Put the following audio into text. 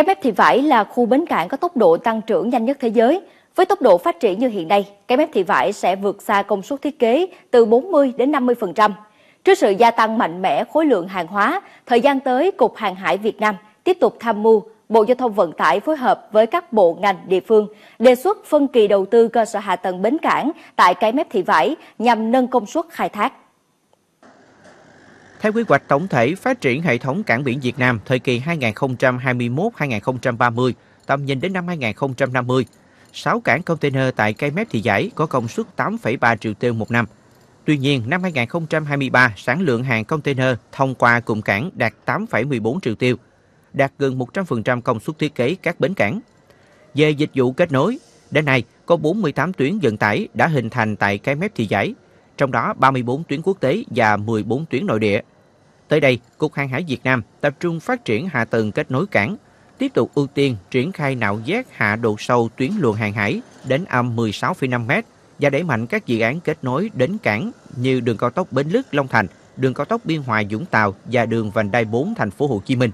Cái mép thị vải là khu bến cảng có tốc độ tăng trưởng nhanh nhất thế giới. Với tốc độ phát triển như hiện nay, cái mép thị vải sẽ vượt xa công suất thiết kế từ 40 đến 50%. Trước sự gia tăng mạnh mẽ khối lượng hàng hóa, thời gian tới Cục Hàng hải Việt Nam tiếp tục tham mưu Bộ Giao thông Vận tải phối hợp với các bộ ngành địa phương đề xuất phân kỳ đầu tư cơ sở hạ tầng bến cảng tại cái mép thị vải nhằm nâng công suất khai thác. Theo quy hoạch tổng thể phát triển hệ thống cảng biển Việt Nam thời kỳ 2021-2030, tầm nhìn đến năm 2050, 6 cảng container tại cây mép thị giải có công suất 8,3 triệu tiêu một năm. Tuy nhiên, năm 2023, sản lượng hàng container thông qua cụm cảng đạt 8,14 triệu tiêu, đạt gần 100% công suất thiết kế các bến cảng. Về dịch vụ kết nối, đến nay có 48 tuyến vận tải đã hình thành tại cái mép thị giải, trong đó 34 tuyến quốc tế và 14 tuyến nội địa. Tới đây, Cục Hàng hải Việt Nam tập trung phát triển hạ tầng kết nối cảng, tiếp tục ưu tiên triển khai nạo vét hạ độ sâu tuyến luồng hàng hải đến âm 16,5m và đẩy mạnh các dự án kết nối đến cảng như đường cao tốc Bến Lức Long Thành, đường cao tốc Biên Hòa Dũng Tàu và đường vành đai 4 thành phố Hồ Chí Minh.